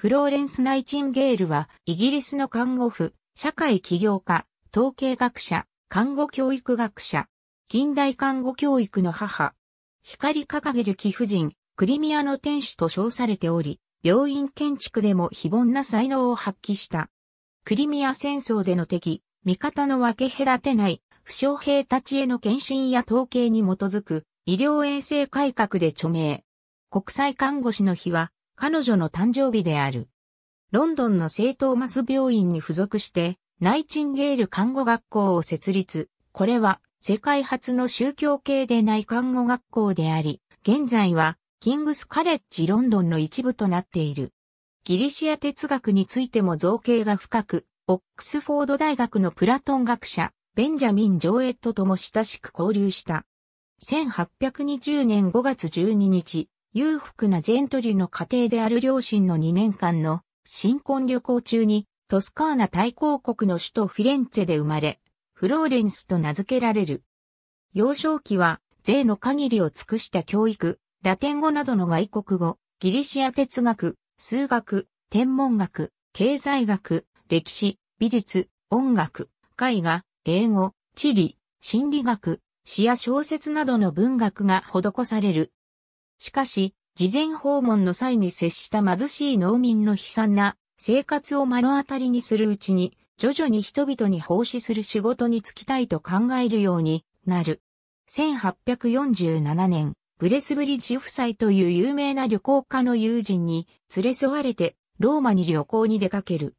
フローレンス・ナイチンゲールは、イギリスの看護婦、社会起業家、統計学者、看護教育学者、近代看護教育の母、光掲げる貴婦人、クリミアの天使と称されており、病院建築でも非凡な才能を発揮した。クリミア戦争での敵、味方の分け隔てない負傷兵たちへの献身や統計に基づく医療衛生改革で著名。国際看護師の日は彼女の誕生日である。ロンドンの聖トーマス病院に付属して、ナイチンゲール看護学校を設立。これは、世界初の宗教系でない看護学校であり、現在は、キングスカレッジロンドンの一部となっている。ギリシア哲学についても造形が深く、オックスフォード大学のプラトン学者、ベンジャミン・ジョーエットとも親しく交流した。1820年5月12日、裕福なジェントリの家庭である両親の2年間の新婚旅行中にトスカーナ大公国の首都フィレンツェで生まれ、フローレンスと名付けられる。幼少期は税の限りを尽くした教育、ラテン語などの外国語、ギリシア哲学、数学、天文学、経済学、歴史、美術、音楽、絵画、英語、地理、心理学、詩や小説などの文学が施されるしかし、事前訪問の際に接した貧しい農民の悲惨な生活を目の当たりにするうちに、徐々に人々に奉仕する仕事に就きたいと考えるようになる。1847年、ブレスブリッジ夫妻という有名な旅行家の友人に連れ添われてローマに旅行に出かける。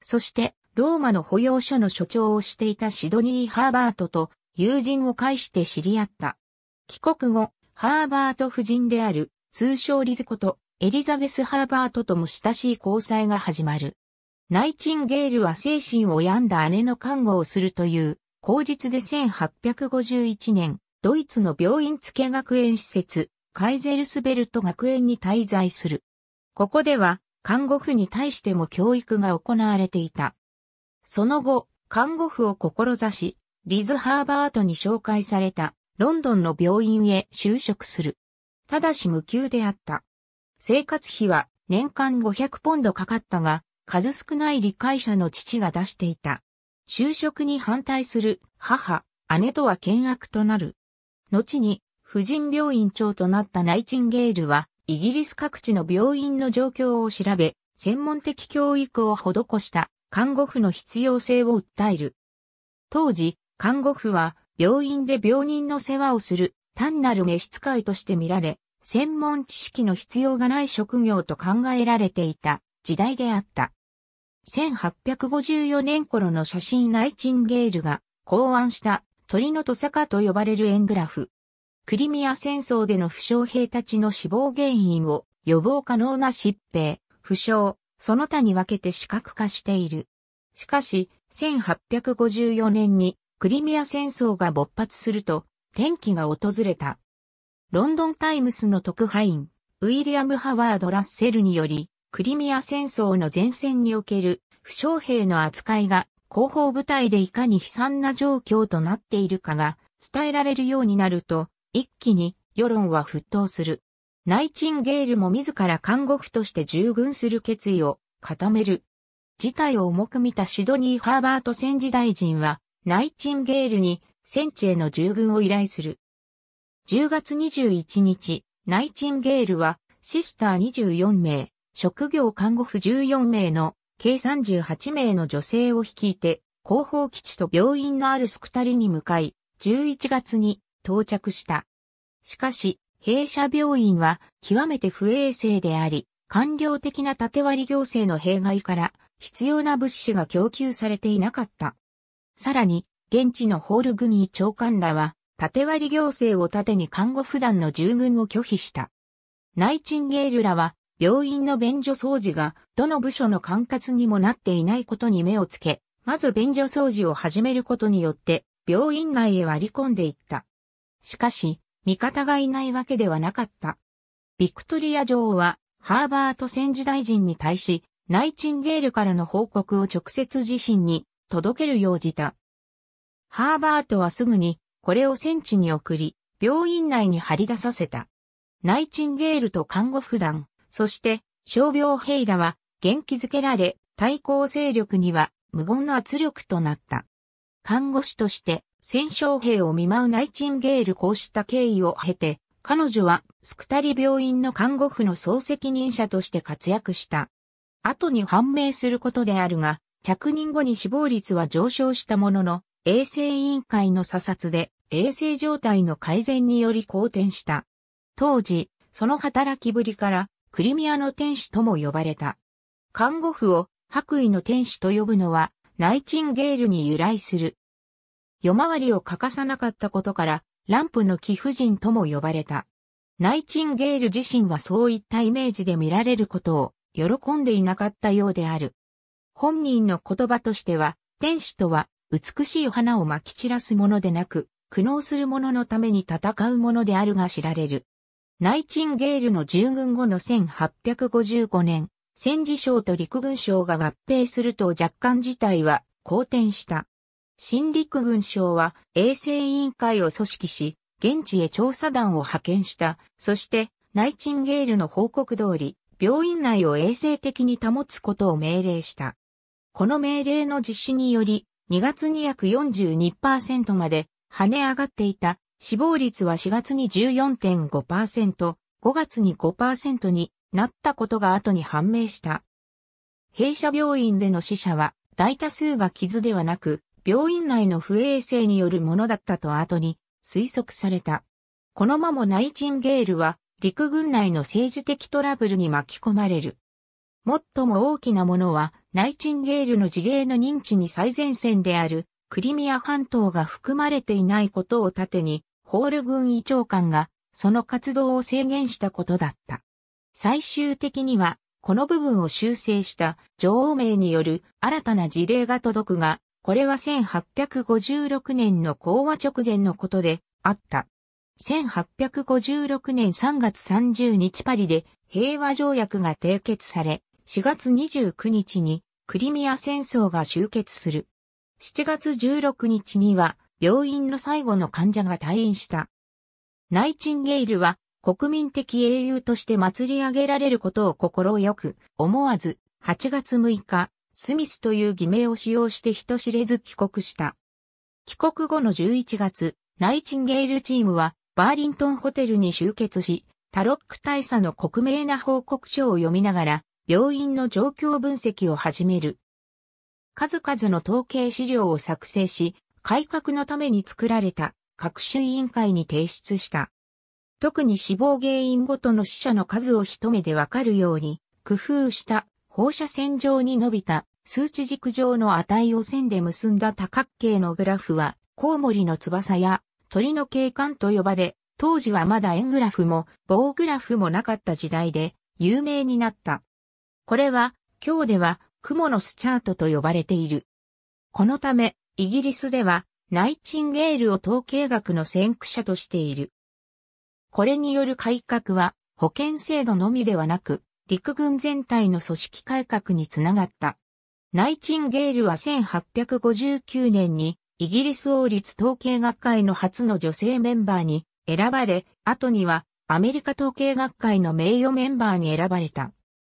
そしてローマの保養所の所長をしていたシドニー・ハーバートと友人を介して知り合った。帰国後、ハーバート夫人である、通称リズこと、エリザベス・ハーバートとも親しい交際が始まる。ナイチンゲールは精神を病んだ姉の看護をするという、口実で1851年、ドイツの病院付け学園施設、カイゼルスベルト学園に滞在する。ここでは、看護婦に対しても教育が行われていた。その後、看護婦を志し、リズ・ハーバートに紹介された。ロンドンの病院へ就職する。ただし無給であった。生活費は年間500ポンドかかったが、数少ない理解者の父が出していた。就職に反対する母、姉とは険悪となる。後に、婦人病院長となったナイチンゲールは、イギリス各地の病院の状況を調べ、専門的教育を施した看護婦の必要性を訴える。当時、看護婦は病院で病人の世話をする単なる召使いとして見られ、専門知識の必要がない職業と考えられていた時代であった。1854年頃の写真ナイチンゲールが考案した鳥のトサカと呼ばれる円グラフ。クリミア戦争での負傷兵たちの死亡原因を予防可能な疾病、負傷、その他に分けて視覚化している。しかし、1854年にクリミア戦争が勃発すると、転機が訪れた。ロンドンタイムスの特派員、ウィリアム・ハワード・ラッセルにより、クリミア戦争の前線における負傷兵の扱いが広報部隊でいかに悲惨な状況となっているかが伝えられるようになると、一気に世論は沸騰する。ナイチンゲールも自ら看護婦として従軍する決意を固める。事態を重く見たシドニー・ハーバート戦時大臣は、ナイチンゲールに戦地への従軍を依頼する。10月21日、ナイチンゲールはシスター24名、職業看護婦14名の計38名の女性を率いて広報基地と病院のあるスクタリに向かい、11月に到着した。しかし、弊社病院は極めて不衛生であり、官僚的な縦割り行政の弊害から必要な物資が供給されていなかった。さらに、現地のホールグニ長官らは、縦割り行政を盾に看護普段の従軍を拒否した。ナイチンゲールらは、病院の便所掃除が、どの部署の管轄にもなっていないことに目をつけ、まず便所掃除を始めることによって、病院内へ割り込んでいった。しかし、味方がいないわけではなかった。ビクトリア女王は、ハーバート戦時大臣に対し、ナイチンゲールからの報告を直接自身に届けるようじた。ハーバートはすぐに、これを戦地に送り、病院内に張り出させた。ナイチンゲールと看護婦団、そして、傷病兵らは元気づけられ、対抗勢力には無言の圧力となった。看護師として戦勝兵を見舞うナイチンゲールこうした経緯を経て、彼女はスクタリ病院の看護婦の総責任者として活躍した。後に判明することであるが、着任後に死亡率は上昇したものの、衛生委員会の査察で衛生状態の改善により好転した。当時、その働きぶりから、クリミアの天使とも呼ばれた。看護婦を白衣の天使と呼ぶのは、ナイチンゲールに由来する。夜回りを欠かさなかったことから、ランプの貴婦人とも呼ばれた。ナイチンゲール自身はそういったイメージで見られることを喜んでいなかったようである。本人の言葉としては、天使とは、美しい花を撒き散らすものでなく、苦悩する者のために戦うものであるが知られる。ナイチンゲールの従軍後の1855年、戦時省と陸軍省が合併すると若干事態は好転した。新陸軍省は衛生委員会を組織し、現地へ調査団を派遣した。そして、ナイチンゲールの報告通り、病院内を衛生的に保つことを命令した。この命令の実施により、2月に約42%まで跳ね上がっていた死亡率は4月に14.5%、5月に5%になったことが後に判明した。弊社病院での死者は大多数が傷ではなく、病院内の不衛生によるものだったと後に推測された。このままナイチンゲールは陸軍内の政治的トラブルに巻き込まれる。最も大きなものはナイチンゲールの事例の認知に最前線であるクリミア半島が含まれていないことを盾に、ホール軍医長官がその活動を制限したことだった。最終的には、この部分を修正した女王名による新たな事例が届くが、これは1856年の講和直前のことであった。1856年3月30日パリで平和条約が締結され、4月29日にクリミア戦争が終結する。7月16日には病院の最後の患者が退院した。ナイチンゲイルは国民的英雄として祭り上げられることを心よく思わず8月6日、スミスという偽名を使用して人知れず帰国した。帰国後の11月、ナイチンゲイルチームはバーリントンホテルに集結し、タロック大佐の克明な報告書を読みながら、病院の状況分析を始める。数々の統計資料を作成し、改革のために作られた各種委員会に提出した。特に死亡原因ごとの死者の数を一目でわかるように、工夫した放射線上に伸びた数値軸上の値を線で結んだ多角形のグラフは、コウモリの翼や鳥の景観と呼ばれ、当時はまだ円グラフも棒グラフもなかった時代で有名になった。これは、今日では、クモのスチャートと呼ばれている。このため、イギリスでは、ナイチンゲールを統計学の先駆者としている。これによる改革は、保険制度のみではなく、陸軍全体の組織改革につながった。ナイチンゲールは1859年にイギリス王立統計学会の初の女性メンバーに選ばれ、後にはアメリカ統計学会の名誉メンバーに選ばれた。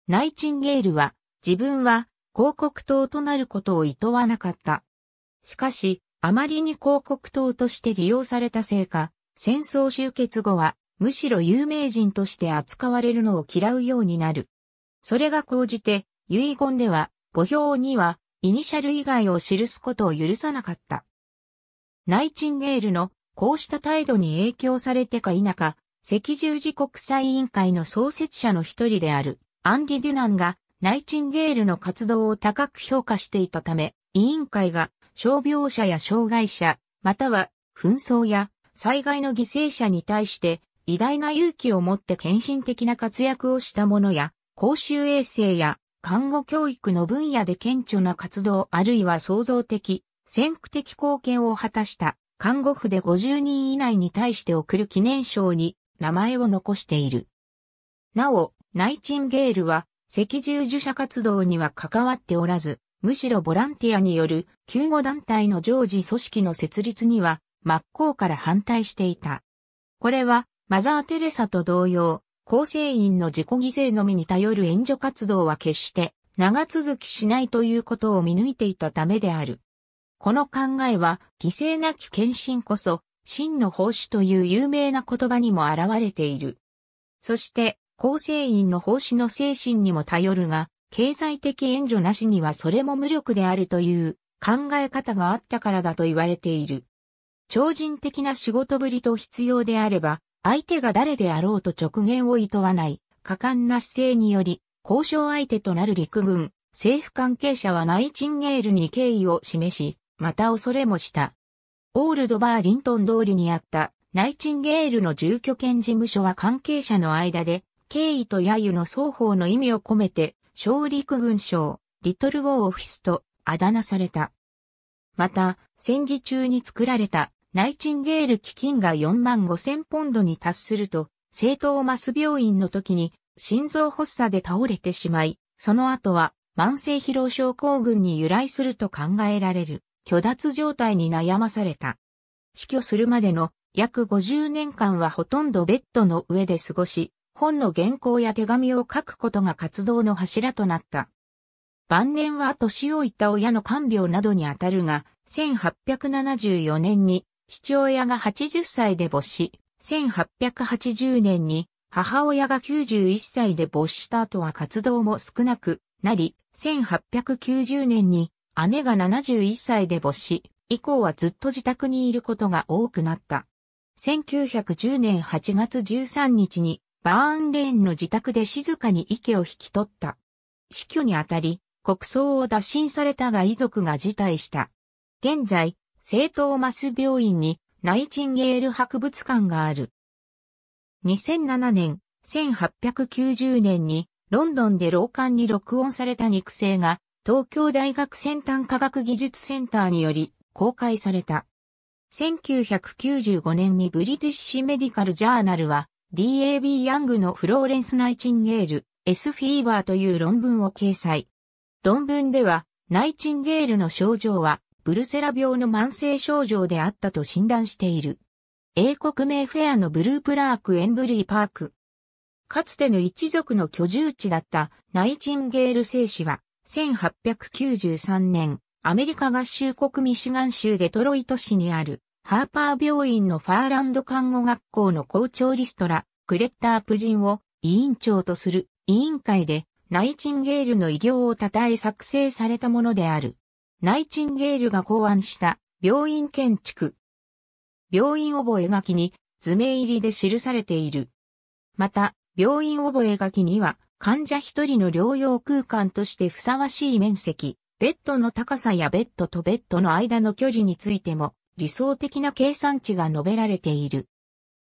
ナイチンゲールは、自分は広告塔となることを厭わなかった。しかし、あまりに広告塔として利用されたせいか、戦争終結後は、むしろ有名人として扱われるのを嫌うようになる。それが講じて、遺言では、墓標には、イニシャル以外を記すことを許さなかった。ナイチンゲールのこうした態度に影響されてか否か、赤十字国際委員会の創設者の一人であるアンディ・デュナンがナイチンゲールの活動を高く評価していたため、委員会が傷病者や障害者、または紛争や災害の犠牲者に対して偉大な勇気を持って献身的な活躍をした者や、公衆衛生や看護教育の分野で顕著な活動あるいは創造的、先駆的貢献を果たした看護婦で50人以内に対して贈る記念賞に名前を残している。なお、ナイチンゲールは赤十字社活動には関わっておらず、むしろボランティアによる救護団体の常時組織の設立には真っ向から反対していた。これはマザー・テレサと同様、構成員の自己犠牲のみに頼る援助活動は決して長続きしないということを見抜いていたためである。この考えは、犠牲なき献身こそ、真の奉仕という有名な言葉にも現れている。そして、構成員の奉仕の精神にも頼るが、経済的援助なしにはそれも無力であるという考え方があったからだと言われている。超人的な仕事ぶりと必要であれば、相手が誰であろうと直言を厭わない、果敢な姿勢により、交渉相手となる陸軍、政府関係者はナイチンゲールに敬意を示し、また恐れもした。オールドバーリントン通りにあったナイチンゲールの住居兼事務所は関係者の間で敬意と揶揄の双方の意味を込めて、小陸軍省、リトルウォーオフィスとあだ名された。また、戦時中に作られたナイチンゲール基金が4万5千ポンドに達すると、聖当マス病院の時に心臓発作で倒れてしまい、その後は慢性疲労症候群に由来すると考えられる虚脱状態に悩まされた。死去するまでの約50年間はほとんどベッドの上で過ごし、本の原稿や手紙を書くことが活動の柱となった。晩年は年老いた親の看病などにあたるが、1874年に父親が80歳で没し、1880年に母親が91歳で没した後は活動も少なくなり、1890年に姉が71歳で没し、以降はずっと自宅にいることが多くなった。1910年8月13日にバーンレーンの自宅で静かに息を引き取った。死去にあたり、国葬を打診されたが遺族が辞退した。現在、聖トーマス病院にナイチンゲール博物館がある。2007年、1890年にロンドンで老館に録音された肉声が東京大学先端科学技術センターにより公開された。1995年にブリティッシュメディカルジャーナルは DAB ヤングのフローレンス・ナイチンゲール、S フィーバーという論文を掲載。論文では、ナイチンゲールの症状は、ブルセラ病の慢性症状であったと診断している。英国名フェアのブループラーク・エンブリーパーク。かつての一族の居住地だったナイチンゲール生死は、1893年、アメリカ合衆国ミシガン州デトロイト市にあるハーパー病院のファーランド看護学校の校長リストラ、クレッタープジンを委員長とする委員会でナイチンゲールの偉業を称え作成されたものである。ナイチンゲールが考案した病院建築。病院覚書に図面入りで記されている。また、病院覚書には患者一人の療養空間としてふさわしい面積、ベッドの高さやベッドとベッドの間の距離についても理想的な計算値が述べられている。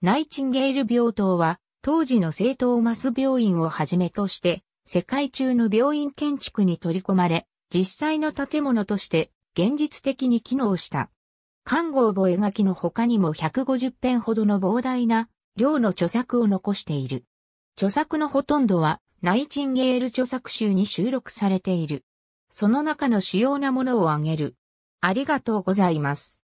ナイチンゲール病棟は、当時の聖トーマス病院をはじめとして、世界中の病院建築に取り込まれ、実際の建物として現実的に機能した。看護覚書きの他にも150編ほどの膨大な量の著作を残している。著作のほとんどはナイチンゲール著作集に収録されている。その中の主要なものを挙げる。ありがとうございます。